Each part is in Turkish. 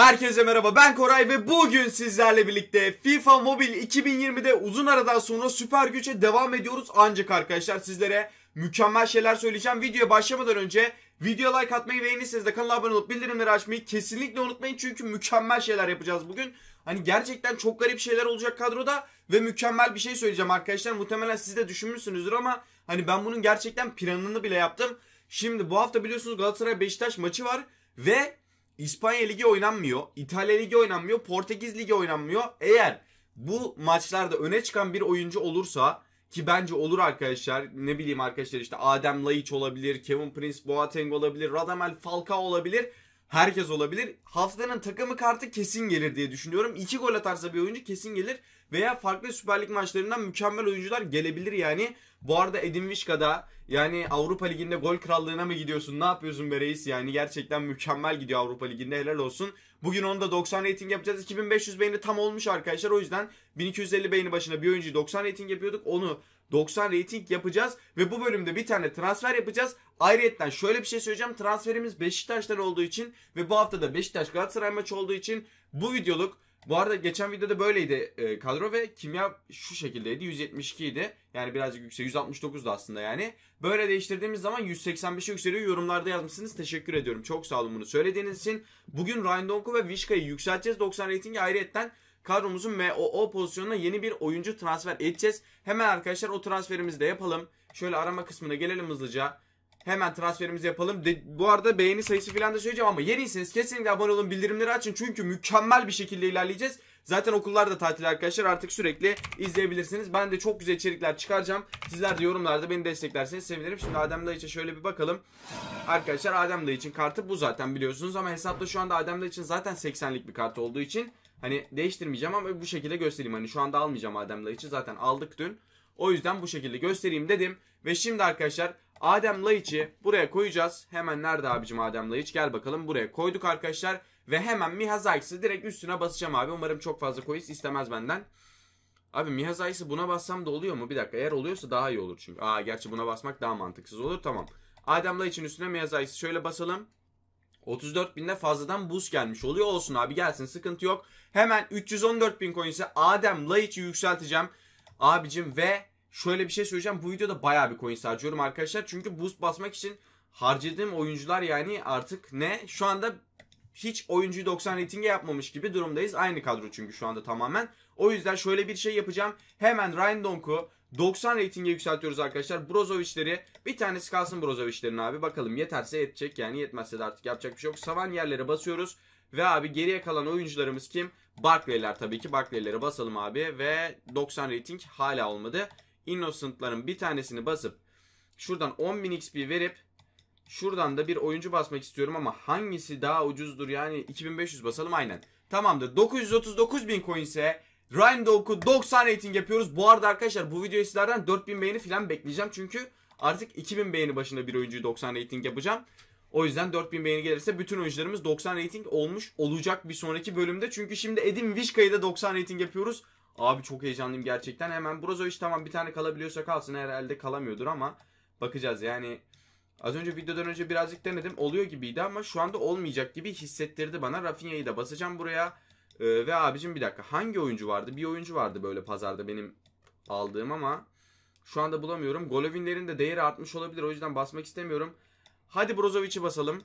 Herkese merhaba ben Koray ve bugün sizlerle birlikte FIFA Mobile 2020'de uzun aradan sonra süper güçe devam ediyoruz. Ancak arkadaşlar sizlere mükemmel şeyler söyleyeceğim. Videoya başlamadan önce video like atmayı beğenirseniz de kanala abone olup bildirimleri açmayı kesinlikle unutmayın. Çünkü mükemmel şeyler yapacağız bugün. Hani gerçekten çok garip şeyler olacak kadroda ve mükemmel bir şey söyleyeceğim arkadaşlar. Muhtemelen siz de düşünmüşsünüzdür ama hani ben bunun gerçekten planını bile yaptım. Şimdi bu hafta biliyorsunuz Galatasaray Beşiktaş maçı var ve İspanya Ligi oynanmıyor. İtalya Ligi oynanmıyor. Portekiz Ligi oynanmıyor. Eğer bu maçlarda öne çıkan bir oyuncu olursa ki bence olur arkadaşlar. Ne bileyim arkadaşlar işte Adem Laiç olabilir, Kevin Prince Boateng olabilir, Radamel Falcao olabilir. Herkes olabilir. Haftanın takımı kartı kesin gelir diye düşünüyorum. İki gol atarsa bir oyuncu kesin gelir. Veya farklı Süper Lig maçlarından mükemmel oyuncular gelebilir yani. Bu arada Edin Vişka'da yani Avrupa Ligi'nde gol krallığına mı gidiyorsun? Ne yapıyorsun be reis? Yani gerçekten mükemmel gidiyor Avrupa Ligi'nde helal olsun. Bugün onda 90 rating yapacağız. 2500 beğeni tam olmuş arkadaşlar. O yüzden 1250 beğeni başına bir oyuncuyu 90 rating yapıyorduk. Onu 90 rating yapacağız ve bu bölümde bir tane transfer yapacağız. Ayrıyeten şöyle bir şey söyleyeceğim. Transferimiz Beşiktaş'tan olduğu için ve bu hafta da Beşiktaş Galatasaray maçı olduğu için bu videoluk bu arada geçen videoda böyleydi e, kadro ve kimya şu şekildeydi. 172 idi. Yani birazcık yüksek. 169 da aslında yani. Böyle değiştirdiğimiz zaman 185'e yükseliyor. Yorumlarda yazmışsınız. Teşekkür ediyorum. Çok sağ olun bunu söylediğiniz için. Bugün Ryan Donku ve Vişka'yı yükselteceğiz. 90 reytingi ayrıyetten kadromuzun MOO pozisyonuna yeni bir oyuncu transfer edeceğiz. Hemen arkadaşlar o transferimizi de yapalım. Şöyle arama kısmına gelelim hızlıca. Hemen transferimizi yapalım. De, bu arada beğeni sayısı falan da söyleyeceğim ama yeniyseniz kesinlikle abone olun bildirimleri açın. Çünkü mükemmel bir şekilde ilerleyeceğiz. Zaten okullar da tatil arkadaşlar artık sürekli izleyebilirsiniz. Ben de çok güzel içerikler çıkaracağım. Sizler de yorumlarda beni desteklerseniz sevinirim. Şimdi Adem Dayıç'a şöyle bir bakalım. Arkadaşlar Adem için kartı bu zaten biliyorsunuz. Ama hesapta şu anda Adem için zaten 80'lik bir kart olduğu için hani değiştirmeyeceğim ama bu şekilde göstereyim. Hani şu anda almayacağım Adem için zaten aldık dün. O yüzden bu şekilde göstereyim dedim. Ve şimdi arkadaşlar Adem Laiç'i buraya koyacağız. Hemen nerede abicim Adem Laiç? Gel bakalım buraya koyduk arkadaşlar. Ve hemen Mihazakis'i direkt üstüne basacağım abi. Umarım çok fazla koyuz istemez benden. Abi Mihazakis'i buna bassam da oluyor mu? Bir dakika eğer oluyorsa daha iyi olur çünkü. Aa gerçi buna basmak daha mantıksız olur. Tamam. Adem Laiç'in üstüne Mihazakis'i şöyle basalım. 34 binde fazladan buz gelmiş oluyor. Olsun abi gelsin sıkıntı yok. Hemen 314 bin coin ise Adem Laiç'i yükselteceğim. Abicim ve şöyle bir şey söyleyeceğim. Bu videoda baya bir coin harcıyorum arkadaşlar. Çünkü boost basmak için harcadığım oyuncular yani artık ne? Şu anda hiç oyuncuyu 90 ratinge yapmamış gibi durumdayız. Aynı kadro çünkü şu anda tamamen. O yüzden şöyle bir şey yapacağım. Hemen Ryan Donk'u 90 ratinge yükseltiyoruz arkadaşlar. Brozovic'leri bir tanesi kalsın Brozovic'lerin abi. Bakalım yeterse yetecek yani yetmezse de artık yapacak bir şey yok. Savan yerlere basıyoruz. Ve abi geriye kalan oyuncularımız kim? Barkley'ler tabii ki. Barkley'lere basalım abi ve 90 rating hala olmadı. Innocent'ların bir tanesini basıp şuradan 10.000 XP verip şuradan da bir oyuncu basmak istiyorum ama hangisi daha ucuzdur yani 2500 basalım aynen. Tamamdır 939.000 coin ise Ryan Dawk'u 90 rating yapıyoruz. Bu arada arkadaşlar bu videoyu sizlerden 4000 beğeni falan bekleyeceğim çünkü artık 2000 beğeni başında bir oyuncuyu 90 rating yapacağım. O yüzden 4000 beğeni gelirse bütün oyuncularımız 90 rating olmuş olacak bir sonraki bölümde. Çünkü şimdi Edin Vişka'yı da 90 rating yapıyoruz. Abi çok heyecanlıyım gerçekten. Hemen Brozovic tamam bir tane kalabiliyorsa kalsın herhalde kalamıyordur ama bakacağız yani. Az önce videodan önce birazcık denedim oluyor gibiydi ama şu anda olmayacak gibi hissettirdi bana. Rafinha'yı da basacağım buraya. Ee, ve abicim bir dakika hangi oyuncu vardı? Bir oyuncu vardı böyle pazarda benim aldığım ama şu anda bulamıyorum. Golovinlerin de değeri artmış olabilir o yüzden basmak istemiyorum. Hadi Brozovic'i basalım.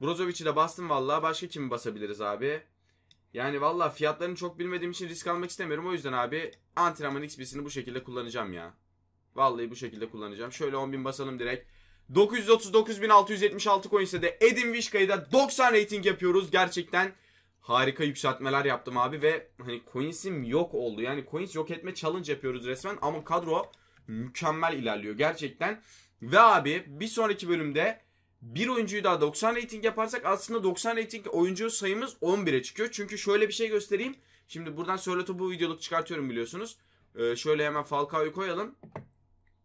Brozovic'i de bastım valla. Başka kimi basabiliriz abi? Yani valla fiyatlarını çok bilmediğim için risk almak istemiyorum. O yüzden abi antrenman XP'sini bu şekilde kullanacağım ya. Vallahi bu şekilde kullanacağım. Şöyle 10.000 basalım direkt. 939.676 coin ise de Edin Vişka'yı da 90 rating yapıyoruz. Gerçekten harika yükseltmeler yaptım abi ve hani coins'im yok oldu. Yani coins yok etme challenge yapıyoruz resmen ama kadro mükemmel ilerliyor gerçekten. Ve abi bir sonraki bölümde bir oyuncuyu daha 90 rating yaparsak aslında 90 rating oyuncu sayımız 11'e çıkıyor. Çünkü şöyle bir şey göstereyim. Şimdi buradan söyle topu videoluk çıkartıyorum biliyorsunuz. Ee, şöyle hemen Falcao'yu koyalım.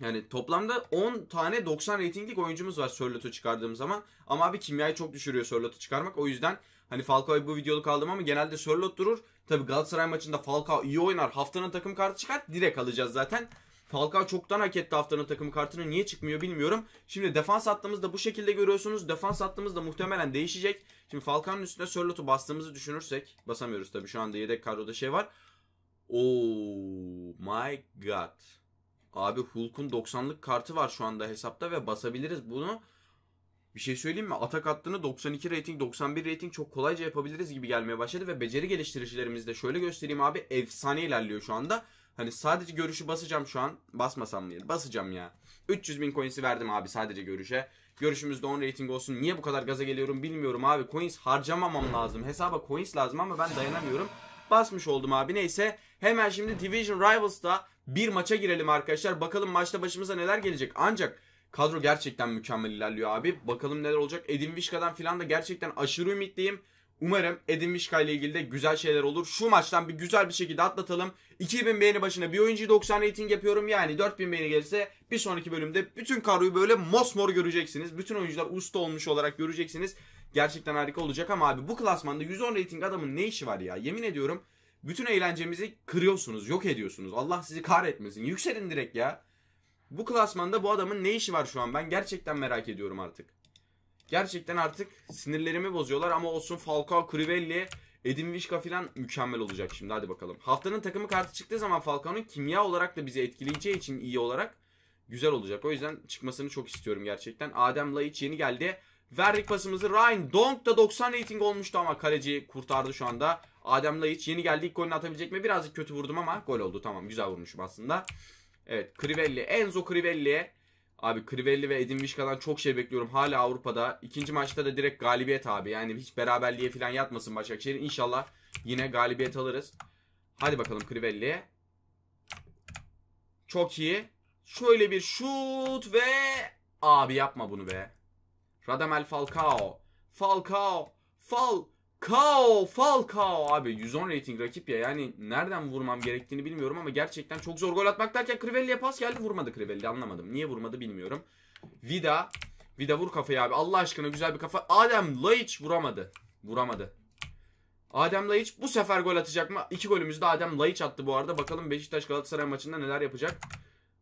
Yani toplamda 10 tane 90 ratinglik oyuncumuz var Sörlot'u çıkardığım zaman. Ama abi kimyayı çok düşürüyor Sörlot'u çıkarmak. O yüzden hani Falcao'yu bu videoluk aldım ama genelde Sörlot durur. Tabi Galatasaray maçında Falcao iyi oynar. Haftanın takım kartı çıkart Direkt alacağız zaten. Falcao çoktan hak etti haftanın takımı kartını. Niye çıkmıyor bilmiyorum. Şimdi defans da bu şekilde görüyorsunuz. Defans da muhtemelen değişecek. Şimdi Falcao'nun üstüne Sörlot'u bastığımızı düşünürsek. Basamıyoruz tabii şu anda yedek kadroda şey var. Oh my god. Abi Hulk'un 90'lık kartı var şu anda hesapta ve basabiliriz bunu. Bir şey söyleyeyim mi? Atak hattını 92 rating, 91 rating çok kolayca yapabiliriz gibi gelmeye başladı ve beceri geliştiricilerimiz de şöyle göstereyim abi efsane ilerliyor şu anda. Hani sadece görüşü basacağım şu an. Basmasam diye. Basacağım ya. 300 bin coins'i verdim abi sadece görüşe. Görüşümüzde 10 rating olsun. Niye bu kadar gaza geliyorum bilmiyorum abi. Coins harcamamam lazım. Hesaba coins lazım ama ben dayanamıyorum. Basmış oldum abi. Neyse hemen şimdi Division Rivals'ta bir maça girelim arkadaşlar. Bakalım maçta başımıza neler gelecek. Ancak kadro gerçekten mükemmel ilerliyor abi. Bakalım neler olacak. Edin Vişka'dan filan da gerçekten aşırı ümitliyim. Umarım edinmiş Mişka ile ilgili de güzel şeyler olur. Şu maçtan bir güzel bir şekilde atlatalım. 2000 beğeni başına bir oyuncu 90 rating yapıyorum. Yani 4000 beğeni gelirse bir sonraki bölümde bütün kadroyu böyle mosmor göreceksiniz. Bütün oyuncular usta olmuş olarak göreceksiniz. Gerçekten harika olacak ama abi bu klasmanda 110 rating adamın ne işi var ya? Yemin ediyorum bütün eğlencemizi kırıyorsunuz, yok ediyorsunuz. Allah sizi kahretmesin. Yükselin direkt ya. Bu klasmanda bu adamın ne işi var şu an? Ben gerçekten merak ediyorum artık. Gerçekten artık sinirlerimi bozuyorlar ama olsun Falcao, Crivelli, Edin Vişka filan mükemmel olacak şimdi hadi bakalım. Haftanın takımı kartı çıktığı zaman Falcao'nun kimya olarak da bizi etkileyeceği için iyi olarak güzel olacak. O yüzden çıkmasını çok istiyorum gerçekten. Adem Laiç yeni geldi. Verdik pasımızı Ryan Donk da 90 rating olmuştu ama kaleci kurtardı şu anda. Adem Laiç yeni geldi ilk golünü atabilecek mi? Birazcık kötü vurdum ama gol oldu tamam güzel vurmuşum aslında. Evet Crivelli Enzo Crivelli'ye Abi Crivelli ve Edin Vişka'dan çok şey bekliyorum. Hala Avrupa'da. İkinci maçta da direkt galibiyet abi. Yani hiç beraberliğe falan yatmasın Başakşehir. İnşallah yine galibiyet alırız. Hadi bakalım Crivelli'ye. Çok iyi. Şöyle bir şut ve... Abi yapma bunu be. Radamel Falcao. Falcao. Fal. Kao Falcao abi 110 rating rakip ya yani nereden vurmam gerektiğini bilmiyorum ama gerçekten çok zor gol atmak derken Crivelli'ye pas geldi vurmadı Crivelli anlamadım. Niye vurmadı bilmiyorum. Vida Vida vur kafayı abi Allah aşkına güzel bir kafa. Adem Laiç vuramadı. Vuramadı. Adem Laiç bu sefer gol atacak mı? iki golümüzde Adem Laiç attı bu arada. Bakalım Beşiktaş Galatasaray maçında neler yapacak.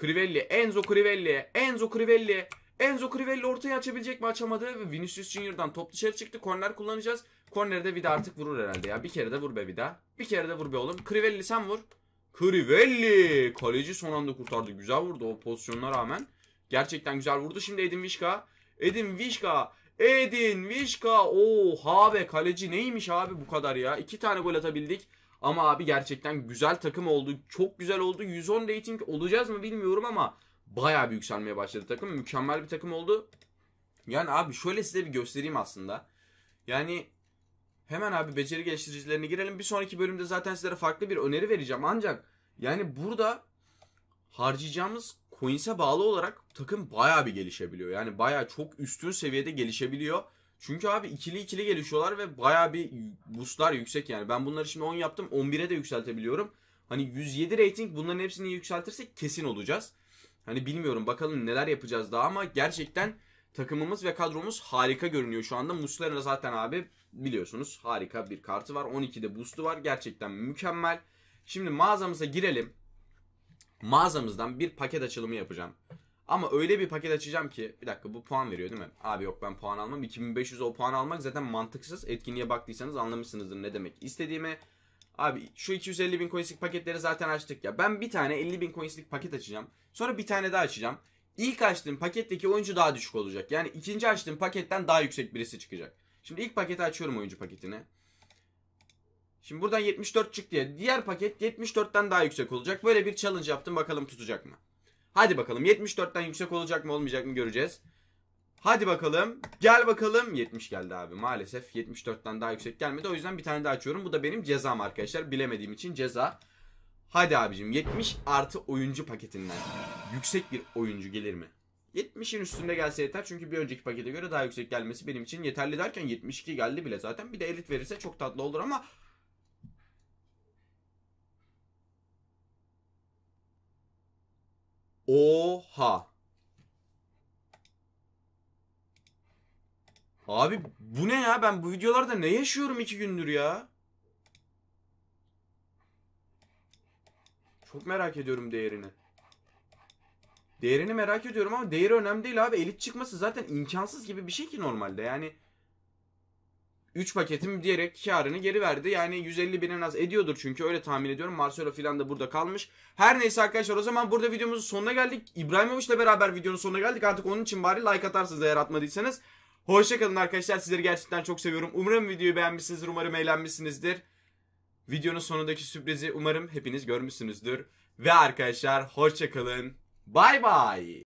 Crivelli, Enzo Crivelli, Enzo Crivelli. Enzo Crivelli ortaya açabilecek mi açamadı. Vinicius Junior'dan top dışarı çıktı. Korner kullanacağız. Korneri Vida artık vurur herhalde ya. Bir kere de vur be Vida. Bir kere de vur be oğlum. Crivelli sen vur. Crivelli. Kaleci son anda kurtardı. Güzel vurdu o pozisyonuna rağmen. Gerçekten güzel vurdu. Şimdi Edin Vişka. Edin Vişka. Edin Vişka. Oha be kaleci neymiş abi bu kadar ya. İki tane gol atabildik. Ama abi gerçekten güzel takım oldu. Çok güzel oldu. 110 rating olacağız mı bilmiyorum ama bayağı bir yükselmeye başladı takım. Mükemmel bir takım oldu. Yani abi şöyle size bir göstereyim aslında. Yani hemen abi beceri geliştiricilerine girelim. Bir sonraki bölümde zaten sizlere farklı bir öneri vereceğim. Ancak yani burada harcayacağımız coins'e bağlı olarak takım bayağı bir gelişebiliyor. Yani bayağı çok üstün seviyede gelişebiliyor. Çünkü abi ikili ikili gelişiyorlar ve bayağı bir boostlar yüksek yani. Ben bunları şimdi 10 yaptım 11'e de yükseltebiliyorum. Hani 107 rating bunların hepsini yükseltirsek kesin olacağız. Hani bilmiyorum bakalım neler yapacağız daha ama gerçekten takımımız ve kadromuz harika görünüyor şu anda. Muslera zaten abi biliyorsunuz harika bir kartı var. 12'de boost'u var. Gerçekten mükemmel. Şimdi mağazamıza girelim. Mağazamızdan bir paket açılımı yapacağım. Ama öyle bir paket açacağım ki bir dakika bu puan veriyor değil mi? Abi yok ben puan almam. 2500 o puan almak zaten mantıksız. Etkinliğe baktıysanız anlamışsınızdır ne demek istediğimi. Abi şu 250 bin coinslik paketleri zaten açtık ya. Ben bir tane 50 bin coinslik paket açacağım. Sonra bir tane daha açacağım. İlk açtığım paketteki oyuncu daha düşük olacak. Yani ikinci açtığım paketten daha yüksek birisi çıkacak. Şimdi ilk paketi açıyorum oyuncu paketini. Şimdi buradan 74 çıktı ya. Diğer paket 74'ten daha yüksek olacak. Böyle bir challenge yaptım bakalım tutacak mı? Hadi bakalım 74'ten yüksek olacak mı olmayacak mı göreceğiz. Hadi bakalım. Gel bakalım. 70 geldi abi. Maalesef 74'ten daha yüksek gelmedi. O yüzden bir tane daha açıyorum. Bu da benim cezam arkadaşlar. Bilemediğim için ceza. Hadi abicim 70 artı oyuncu paketinden yüksek bir oyuncu gelir mi? 70'in üstünde gelse yeter çünkü bir önceki pakete göre daha yüksek gelmesi benim için yeterli derken 72 geldi bile zaten. Bir de elit verirse çok tatlı olur ama Oha. Abi bu ne ya? Ben bu videolarda ne yaşıyorum iki gündür ya? Çok merak ediyorum değerini. Değerini merak ediyorum ama değeri önemli değil abi. Elit çıkması zaten imkansız gibi bir şey ki normalde. Yani 3 paketim diyerek karını geri verdi. Yani 150 bin en az ediyordur çünkü öyle tahmin ediyorum. Marcelo filan da burada kalmış. Her neyse arkadaşlar o zaman burada videomuzun sonuna geldik. İbrahimovic ile beraber videonun sonuna geldik. Artık onun için bari like atarsınız eğer atmadıysanız. Hoşçakalın arkadaşlar. Sizleri gerçekten çok seviyorum. Umarım videoyu beğenmişsinizdir. Umarım eğlenmişsinizdir. Videonun sonundaki sürprizi umarım hepiniz görmüşsünüzdür. Ve arkadaşlar hoşçakalın. Bay bay.